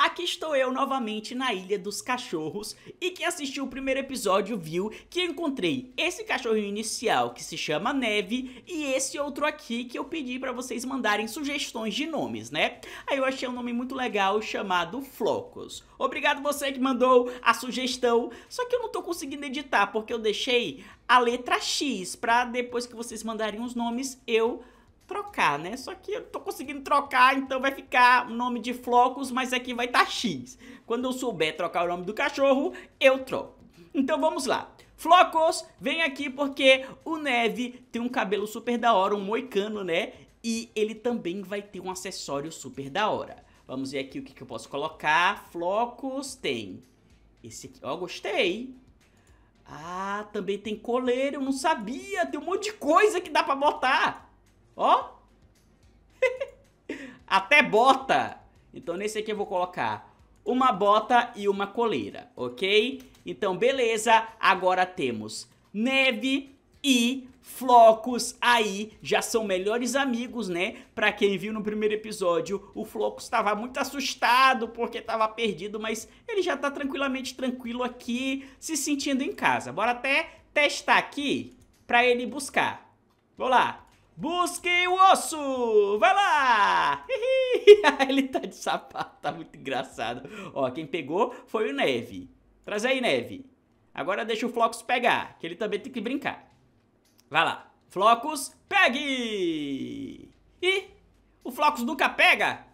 aqui estou eu novamente na Ilha dos Cachorros e quem assistiu o primeiro episódio viu que encontrei esse cachorrinho inicial que se chama Neve e esse outro aqui que eu pedi para vocês mandarem sugestões de nomes, né? Aí eu achei um nome muito legal chamado Flocos. Obrigado você que mandou a sugestão, só que eu não tô conseguindo editar porque eu deixei a letra X para depois que vocês mandarem os nomes eu trocar, né? Só que eu tô conseguindo trocar, então vai ficar o nome de Flocos, mas aqui vai estar tá X. Quando eu souber trocar o nome do cachorro, eu troco. Então vamos lá. Flocos, vem aqui porque o Neve tem um cabelo super da hora, um moicano, né? E ele também vai ter um acessório super da hora. Vamos ver aqui o que, que eu posso colocar. Flocos tem esse aqui. Ó, gostei. Ah, também tem coleira, eu não sabia. Tem um monte de coisa que dá pra botar. Ó. Até bota. Então nesse aqui eu vou colocar uma bota e uma coleira, ok? Então beleza, agora temos neve e Flocos aí já são melhores amigos, né? Pra quem viu no primeiro episódio, o Flocos estava muito assustado porque estava perdido, mas ele já tá tranquilamente tranquilo aqui, se sentindo em casa. Bora até testar aqui pra ele buscar. Vou lá. Busquem o osso! Vai lá! Ele tá de sapato, tá muito engraçado. Ó, quem pegou foi o Neve. Traz aí, Neve. Agora deixa o Flocos pegar, que ele também tem que brincar. Vai lá. Flocos, pegue! E o Flocos nunca pega?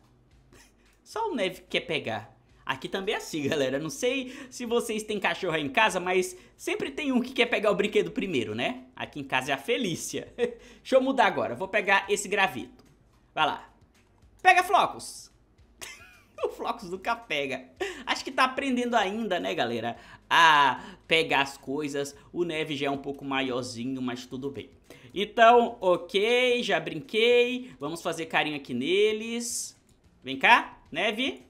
Só o Neve quer pegar. Aqui também é assim, galera. Não sei se vocês têm cachorro aí em casa, mas sempre tem um que quer pegar o brinquedo primeiro, né? Aqui em casa é a Felícia. Deixa eu mudar agora. Vou pegar esse graveto. Vai lá. Pega, Flocos. o Flocos nunca pega. Acho que tá aprendendo ainda, né, galera? A pegar as coisas. O Neve já é um pouco maiorzinho, mas tudo bem. Então, ok, já brinquei. Vamos fazer carinho aqui neles. Vem cá, Neve.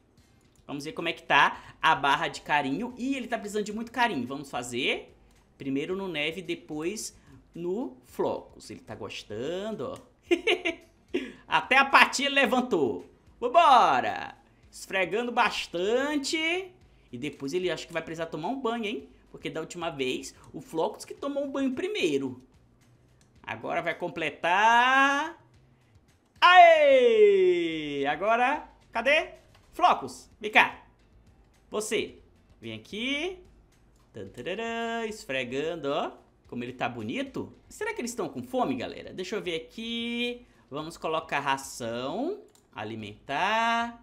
Vamos ver como é que tá a barra de carinho. E ele tá precisando de muito carinho. Vamos fazer primeiro no neve, depois no flocos. Ele tá gostando, ó. Até a patinha levantou. Vambora! Esfregando bastante. E depois ele acha que vai precisar tomar um banho, hein? Porque da última vez, o Flocos que tomou um banho primeiro. Agora vai completar... Aê! Agora, cadê? Flocos, vem cá. Você, vem aqui. esfregando, ó. Como ele tá bonito. Será que eles estão com fome, galera? Deixa eu ver aqui. Vamos colocar ração. Alimentar.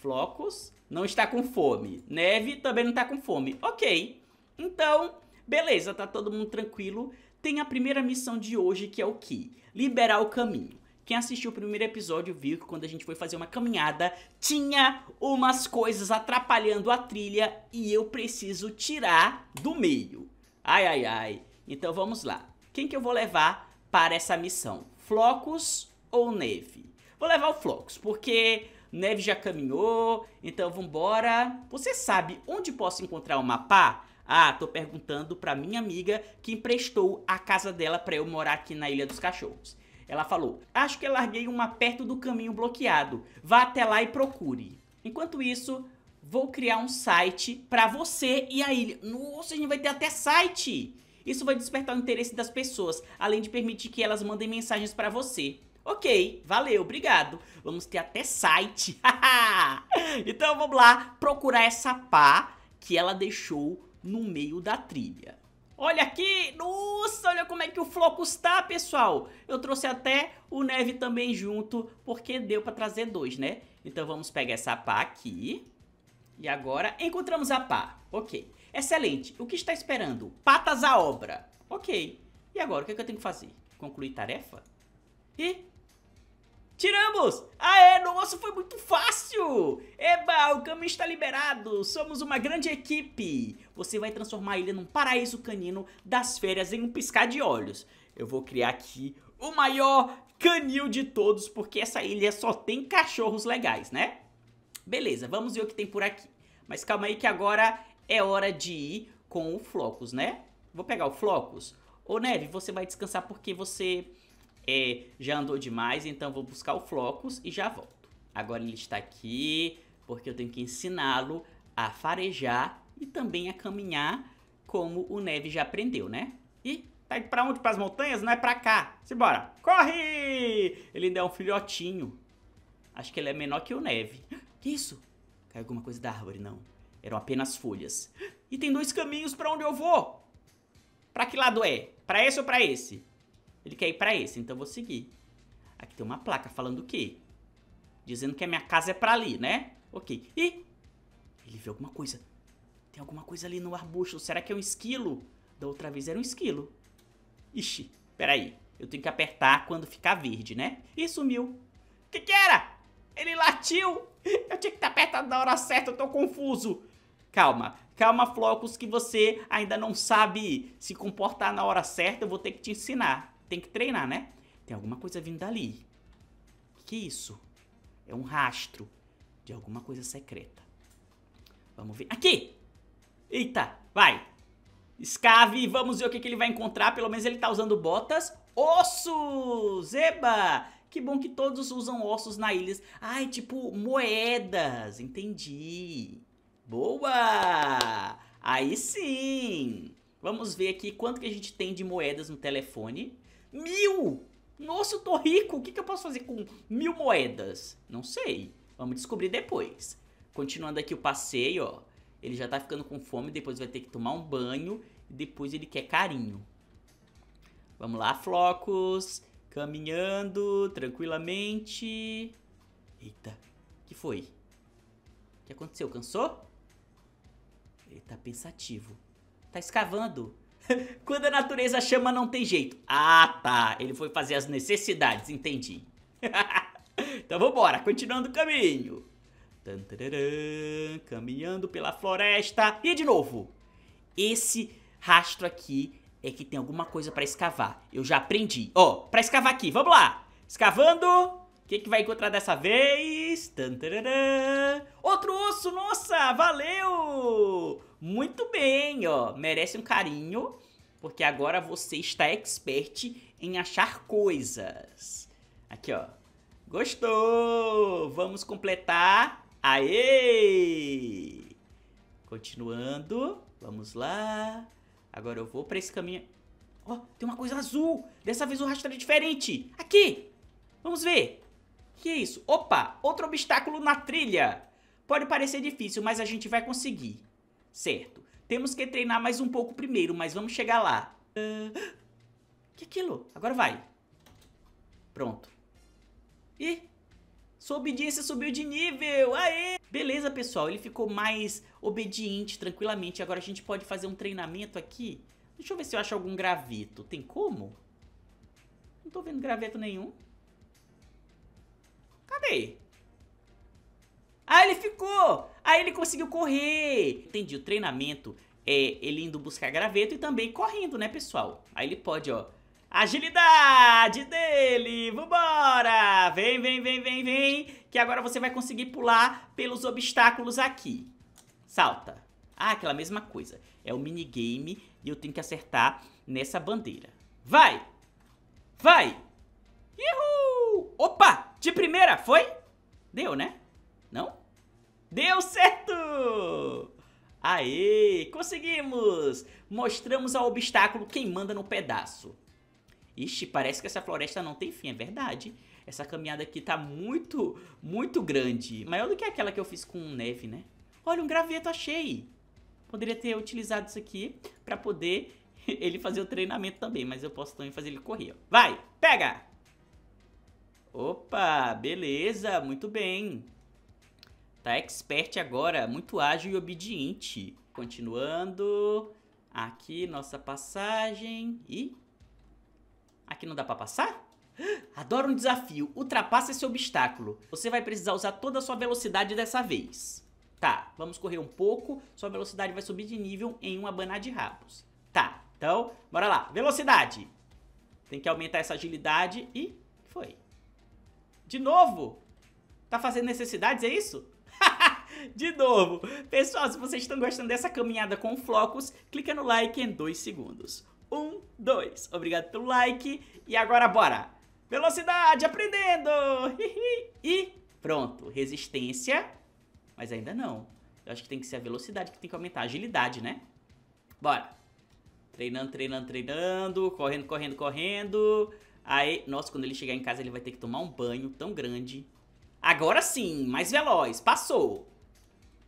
Flocos. Não está com fome. Neve também não está com fome. Ok. Então, beleza. Tá todo mundo tranquilo. Tem a primeira missão de hoje, que é o que? Liberar o caminho. Quem assistiu o primeiro episódio viu que quando a gente foi fazer uma caminhada, tinha umas coisas atrapalhando a trilha e eu preciso tirar do meio. Ai, ai, ai. Então vamos lá. Quem que eu vou levar para essa missão? Flocos ou Neve? Vou levar o Flocos, porque Neve já caminhou, então vambora. Você sabe onde posso encontrar o mapa? Ah, tô perguntando pra minha amiga que emprestou a casa dela pra eu morar aqui na Ilha dos Cachorros. Ela falou: Acho que larguei uma perto do caminho bloqueado. Vá até lá e procure. Enquanto isso, vou criar um site para você e a ilha. Nossa, a gente vai ter até site! Isso vai despertar o interesse das pessoas, além de permitir que elas mandem mensagens para você. Ok, valeu, obrigado. Vamos ter até site. então vamos lá procurar essa pá que ela deixou no meio da trilha. Olha aqui, nossa, olha como é que o floco está, pessoal. Eu trouxe até o neve também junto, porque deu para trazer dois, né? Então vamos pegar essa pá aqui. E agora encontramos a pá. Ok. Excelente. O que está esperando? Patas à obra. Ok. E agora, o que, é que eu tenho que fazer? Concluir tarefa? E Tiramos! Aê, nossa, foi muito fácil! Eba, o caminho está liberado! Somos uma grande equipe! Você vai transformar a ilha num paraíso canino das férias em um piscar de olhos. Eu vou criar aqui o maior canil de todos, porque essa ilha só tem cachorros legais, né? Beleza, vamos ver o que tem por aqui. Mas calma aí que agora é hora de ir com o Flocos, né? Vou pegar o Flocos. Ô, Neve, você vai descansar porque você é, já andou demais, então vou buscar o Flocos e já volto. Agora ele está aqui porque eu tenho que ensiná-lo a farejar e também a caminhar como o Neve já aprendeu, né? E tá indo pra onde? Pras montanhas? Não é pra cá. Simbora. Corre! Ele ainda é um filhotinho. Acho que ele é menor que o Neve. Que isso? Caiu alguma coisa da árvore, não. Eram apenas folhas. E tem dois caminhos pra onde eu vou. Pra que lado é? Pra esse ou pra esse? Ele quer ir para esse, então eu vou seguir. Aqui tem uma placa falando o quê? Dizendo que a minha casa é para ali, né? Ok. E ele vê alguma coisa. Tem alguma coisa ali no arbusto. Será que é um esquilo? Da outra vez era um esquilo. Ixi, peraí. Eu tenho que apertar quando ficar verde, né? E sumiu. O que que era? Ele latiu. Eu tinha que estar apertado na hora certa, eu tô confuso. Calma, calma, Flocos, que você ainda não sabe se comportar na hora certa, eu vou ter que te ensinar tem que treinar, né? Tem alguma coisa vindo dali. O que é isso? É um rastro de alguma coisa secreta. Vamos ver. Aqui! Eita, vai! Escave, vamos ver o que, que ele vai encontrar. Pelo menos ele tá usando botas. Ossos! Eba! Que bom que todos usam ossos na ilha. Ai, tipo moedas. Entendi. Boa! Aí sim! Vamos ver aqui quanto que a gente tem de moedas no telefone. Mil! Nossa, eu tô rico. O que, que eu posso fazer com mil moedas? Não sei. Vamos descobrir depois. Continuando aqui o passeio, ó. Ele já tá ficando com fome, depois vai ter que tomar um banho. E depois ele quer carinho. Vamos lá, flocos. Caminhando tranquilamente. Eita, que foi? O que aconteceu? Cansou? Ele tá pensativo. Tá escavando. Quando a natureza chama, não tem jeito. Ah, tá. Ele foi fazer as necessidades, entendi. então vambora, continuando o caminho. caminhando pela floresta. E de novo. Esse rastro aqui é que tem alguma coisa pra escavar. Eu já aprendi. Ó, oh, pra escavar aqui, vamos lá. Escavando. O que, que vai encontrar dessa vez? Outro osso, nossa, valeu! Muito bem, ó. Merece um carinho, porque agora você está expert em achar coisas. Aqui, ó. Gostou! Vamos completar. Aê! Continuando. Vamos lá. Agora eu vou para esse caminho. Ó, tem uma coisa azul. Dessa vez o rastro é diferente. Aqui. Vamos ver. O que é isso? Opa, outro obstáculo na trilha. Pode parecer difícil, mas a gente vai conseguir. Certo. Temos que treinar mais um pouco primeiro, mas vamos chegar lá. Uh, que aquilo? Agora vai. Pronto. Ih, sua obediência subiu de nível, aê! Beleza, pessoal, ele ficou mais obediente tranquilamente. Agora a gente pode fazer um treinamento aqui. Deixa eu ver se eu acho algum graveto. Tem como? Não tô vendo graveto nenhum. Cadê? Ah, ele ficou! Aí ele conseguiu correr. Entendi, o treinamento é ele indo buscar graveto e também correndo, né, pessoal? Aí ele pode, ó. Agilidade dele, vambora! Vem, vem, vem, vem, vem, que agora você vai conseguir pular pelos obstáculos aqui. Salta. Ah, aquela mesma coisa. É o minigame e eu tenho que acertar nessa bandeira. Vai! Vai! Uhul! Opa! De primeira, foi? Deu, né? Não? Deu certo! Aê, conseguimos! Mostramos ao obstáculo quem manda no pedaço. Ixi, parece que essa floresta não tem fim, é verdade. Essa caminhada aqui tá muito, muito grande. Maior do que aquela que eu fiz com neve, né? Olha, um graveto, achei! Poderia ter utilizado isso aqui pra poder ele fazer o treinamento também, mas eu posso também fazer ele correr, ó. Vai, pega! Opa, beleza, muito bem. Tá expert agora, muito ágil e obediente. Continuando. Aqui, nossa passagem. E... Aqui não dá pra passar? Adoro um desafio. Ultrapassa esse obstáculo. Você vai precisar usar toda a sua velocidade dessa vez. Tá, vamos correr um pouco. Sua velocidade vai subir de nível em uma abanar de rabos. Tá, então, bora lá. Velocidade. Tem que aumentar essa agilidade e... Foi. De novo? Tá fazendo necessidades, é isso? De novo, pessoal, se vocês estão gostando dessa caminhada com flocos, clica no like em dois segundos. Um, dois. Obrigado pelo like. E agora bora. Velocidade, aprendendo. E pronto, resistência. Mas ainda não. Eu acho que tem que ser a velocidade que tem que aumentar. A agilidade, né? Bora. Treinando, treinando, treinando. Correndo, correndo, correndo. Aí, nossa, quando ele chegar em casa ele vai ter que tomar um banho tão grande. Agora sim, mais veloz. Passou.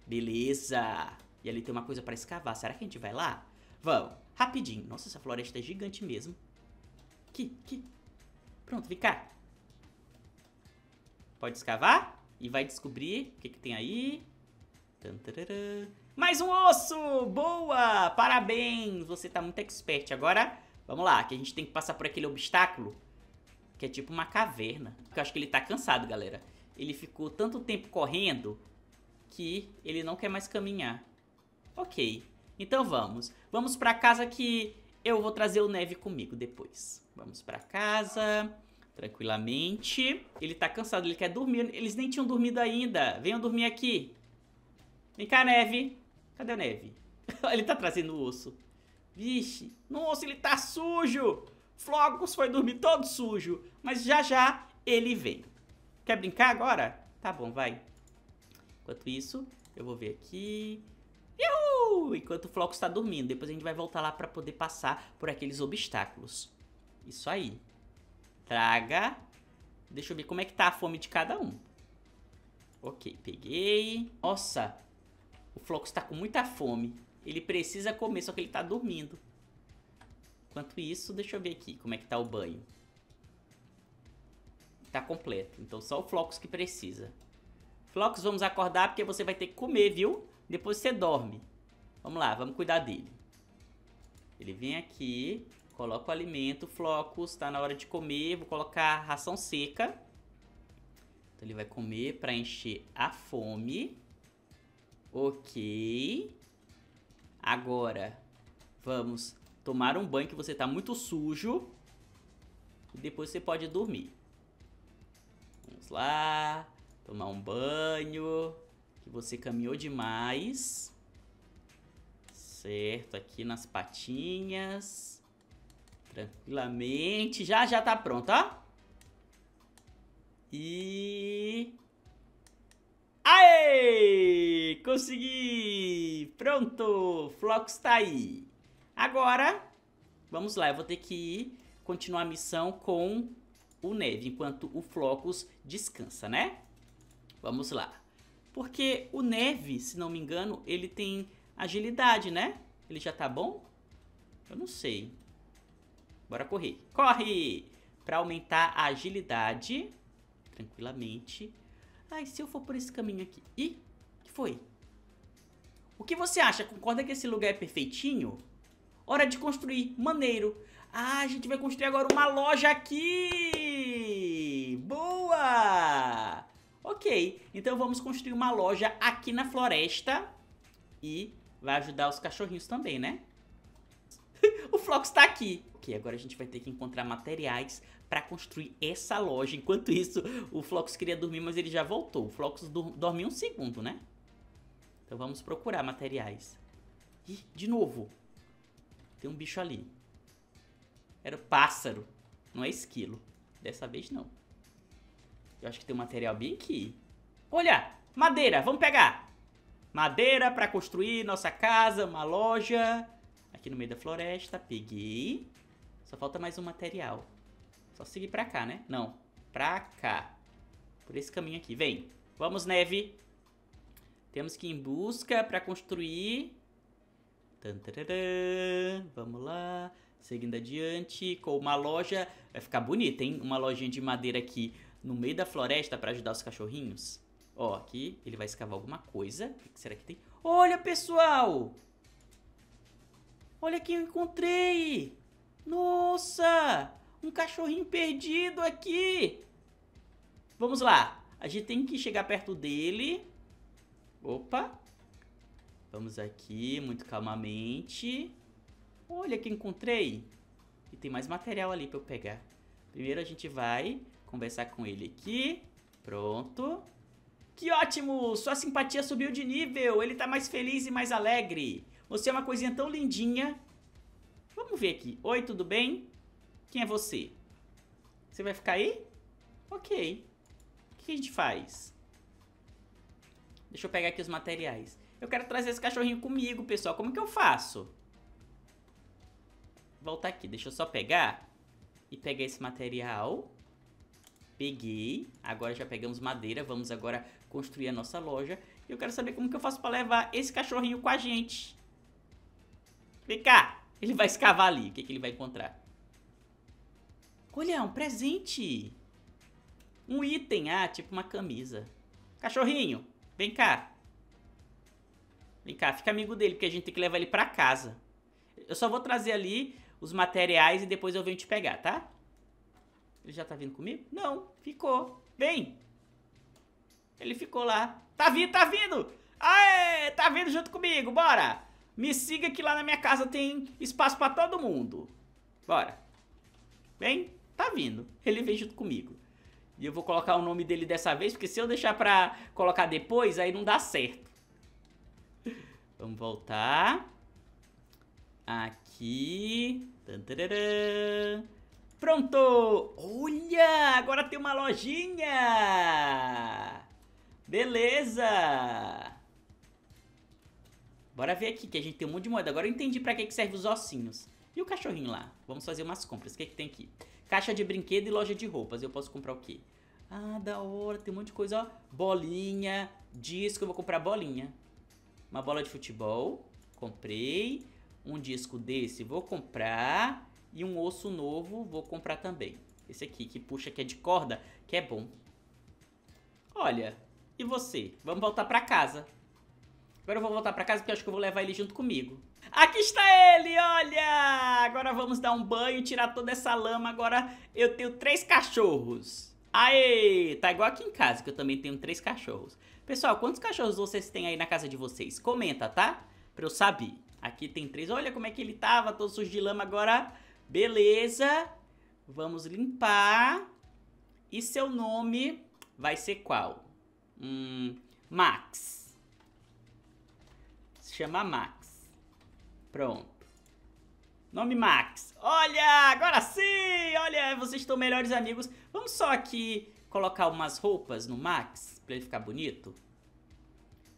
Beleza! E ali tem uma coisa pra escavar. Será que a gente vai lá? Vamos. Rapidinho. Nossa, essa floresta é gigante mesmo. Aqui, aqui. Pronto, vem cá. Pode escavar e vai descobrir o que, que tem aí. Mais um osso! Boa! Parabéns! Você tá muito expert. Agora, vamos lá, que a gente tem que passar por aquele obstáculo que é tipo uma caverna. Eu acho que ele tá cansado, galera. Ele ficou tanto tempo correndo que ele não quer mais caminhar. Ok, então vamos. Vamos pra casa que eu vou trazer o Neve comigo depois. Vamos pra casa, tranquilamente. Ele tá cansado, ele quer dormir. Eles nem tinham dormido ainda. Venham dormir aqui. Vem cá, Neve. Cadê a Neve? ele tá trazendo o osso. Vixe, nossa, ele tá sujo. Flocos foi dormir todo sujo. Mas já já ele vem. Quer brincar agora? Tá bom, vai. Enquanto isso, eu vou ver aqui... Yuhu! Enquanto o Floco está dormindo. Depois a gente vai voltar lá para poder passar por aqueles obstáculos. Isso aí. Traga. Deixa eu ver como é que tá a fome de cada um. Ok, peguei. Nossa, o Floco está com muita fome. Ele precisa comer, só que ele está dormindo. Enquanto isso, deixa eu ver aqui como é que tá o banho. Tá completo, então só o Flocos que precisa. Flocos, vamos acordar porque você vai ter que comer, viu? Depois você dorme. Vamos lá, vamos cuidar dele. Ele vem aqui, coloca o alimento. Flocos, tá na hora de comer. Vou colocar ração seca. Então ele vai comer para encher a fome. Ok. Agora, vamos tomar um banho que você tá muito sujo. E depois você pode dormir. Vamos lá tomar um banho, que você caminhou demais. Certo, aqui nas patinhas. Tranquilamente. Já, já tá pronto, ó. E... Aê! Consegui! Pronto! Flox tá aí. Agora, vamos lá. Eu vou ter que ir continuar a missão com o Neve, enquanto o Flocos descansa, né? Vamos lá. Porque o Neve, se não me engano, ele tem agilidade, né? Ele já tá bom? Eu não sei. Bora correr. Corre! Para aumentar a agilidade, tranquilamente. Ai, se eu for por esse caminho aqui. Ih, que foi? O que você acha? Concorda que esse lugar é perfeitinho? Hora de construir. Maneiro. Ah, a gente vai construir agora uma loja aqui! Boa! Ok, então vamos construir uma loja aqui na floresta e vai ajudar os cachorrinhos também, né? o Flox está aqui. Ok, agora a gente vai ter que encontrar materiais para construir essa loja. Enquanto isso, o Flox queria dormir, mas ele já voltou. O Flox dormiu um segundo, né? Então vamos procurar materiais. Ih, de novo. Tem um bicho ali. Era pássaro, não é esquilo. Dessa vez não. Eu acho que tem um material bem aqui. Olha, madeira, vamos pegar. Madeira para construir nossa casa, uma loja. Aqui no meio da floresta, peguei. Só falta mais um material. Só seguir pra cá, né? Não, pra cá. Por esse caminho aqui, vem. Vamos, neve. Temos que ir em busca para construir. Vamos lá. Seguindo adiante com uma loja. Vai ficar bonita, hein? Uma lojinha de madeira aqui no meio da floresta para ajudar os cachorrinhos. Ó, aqui ele vai escavar alguma coisa. O que será que tem? Olha, pessoal! Olha quem eu encontrei! Nossa! Um cachorrinho perdido aqui! Vamos lá. A gente tem que chegar perto dele. Opa! Vamos aqui, muito calmamente. Olha que encontrei! E tem mais material ali pra eu pegar. Primeiro a gente vai Conversar com ele aqui. Pronto. Que ótimo! Sua simpatia subiu de nível. Ele tá mais feliz e mais alegre. Você é uma coisinha tão lindinha. Vamos ver aqui. Oi, tudo bem? Quem é você? Você vai ficar aí? Ok. O que a gente faz? Deixa eu pegar aqui os materiais. Eu quero trazer esse cachorrinho comigo, pessoal. Como que eu faço? Voltar aqui. Deixa eu só pegar. E pegar esse material. Peguei, agora já pegamos madeira, vamos agora construir a nossa loja. E eu quero saber como que eu faço para levar esse cachorrinho com a gente. Vem cá, ele vai escavar ali, o que, que ele vai encontrar? Olha, um presente. Um item, ah, tipo uma camisa. Cachorrinho, vem cá. Vem cá, fica amigo dele, porque a gente tem que levar ele pra casa. Eu só vou trazer ali os materiais e depois eu venho te pegar, tá? Ele já tá vindo comigo? Não, ficou. Vem! Ele ficou lá. Tá vindo, tá vindo! Aê, tá vindo junto comigo, bora! Me siga que lá na minha casa tem espaço pra todo mundo. Bora. Vem, tá vindo. Ele vem junto comigo. E eu vou colocar o nome dele dessa vez, porque se eu deixar pra colocar depois, aí não dá certo. Vamos voltar. Aqui. Tantarã. Pronto! Olha! Agora tem uma lojinha! Beleza! Bora ver aqui, que a gente tem um monte de moeda. Agora eu entendi pra que, que serve os ossinhos. E o cachorrinho lá? Vamos fazer umas compras. O que, que tem aqui? Caixa de brinquedo e loja de roupas. Eu posso comprar o quê? Ah, da hora. Tem um monte de coisa, ó. Bolinha. Disco. Eu vou comprar bolinha. Uma bola de futebol. Comprei. Um disco desse. Vou comprar. E um osso novo vou comprar também. Esse aqui que puxa, que é de corda, que é bom. Olha, e você? Vamos voltar pra casa. Agora eu vou voltar pra casa porque acho que eu vou levar ele junto comigo. Aqui está ele, olha! Agora vamos dar um banho, e tirar toda essa lama. Agora eu tenho três cachorros. Aê! Tá igual aqui em casa, que eu também tenho três cachorros. Pessoal, quantos cachorros vocês têm aí na casa de vocês? Comenta, tá? Pra eu saber. Aqui tem três. Olha como é que ele tava, todos sujo de lama. Agora Beleza? Vamos limpar. E seu nome vai ser qual? Hum, Max. Se chama Max. Pronto. Nome Max. Olha, agora sim! Olha, vocês estão melhores amigos. Vamos só aqui colocar umas roupas no Max para ele ficar bonito.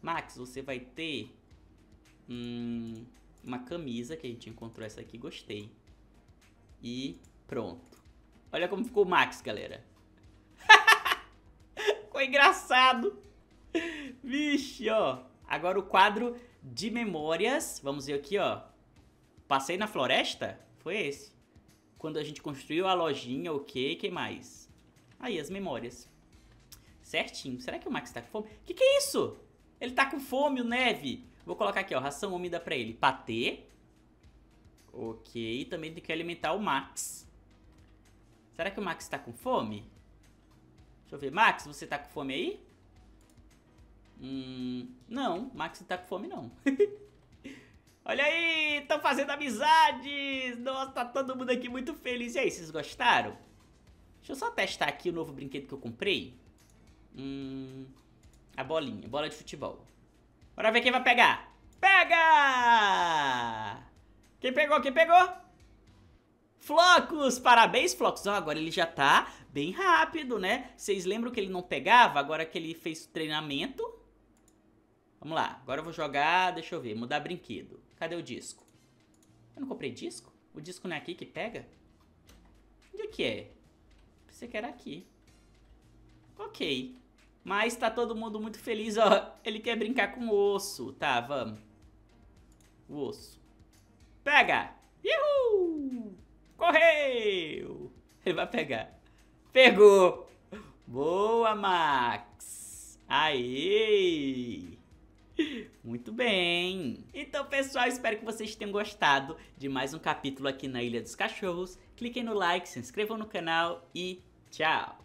Max, você vai ter hum, uma camisa que a gente encontrou essa aqui, gostei. E pronto. Olha como ficou o Max, galera. ficou engraçado. Vixe, ó. Agora o quadro de memórias. Vamos ver aqui, ó. Passei na floresta? Foi esse. Quando a gente construiu a lojinha, o quê? que? mais? Aí, as memórias. Certinho. Será que o Max tá com fome? Que que é isso? Ele tá com fome, o Neve. Vou colocar aqui, ó. Ração úmida pra ele. Patê. Ok, também tem que alimentar o Max. Será que o Max tá com fome? Deixa eu ver. Max, você tá com fome aí? Hum, não, Max não tá com fome não. Olha aí, tão fazendo amizades! Nossa, tá todo mundo aqui muito feliz. E aí, vocês gostaram? Deixa eu só testar aqui o novo brinquedo que eu comprei. Hum, a bolinha, bola de futebol. Bora ver quem vai pegar. Pega! Quem pegou? Quem pegou? Flocos, parabéns, Flocos. Oh, agora ele já tá bem rápido, né? Vocês lembram que ele não pegava? Agora que ele fez treinamento. Vamos lá, agora eu vou jogar, deixa eu ver, mudar brinquedo. Cadê o disco? Eu não comprei disco? O disco não é aqui que pega? Onde é que é? Pensei que era aqui. Ok. Mas tá todo mundo muito feliz, ó. Ele quer brincar com o osso. Tá, vamos. O osso. Pega! Uhul! Correu! Ele vai pegar. Pegou! Boa, Max! Aí! Muito bem! Então, pessoal, espero que vocês tenham gostado de mais um capítulo aqui na Ilha dos Cachorros. Cliquem no like, se inscrevam no canal e tchau!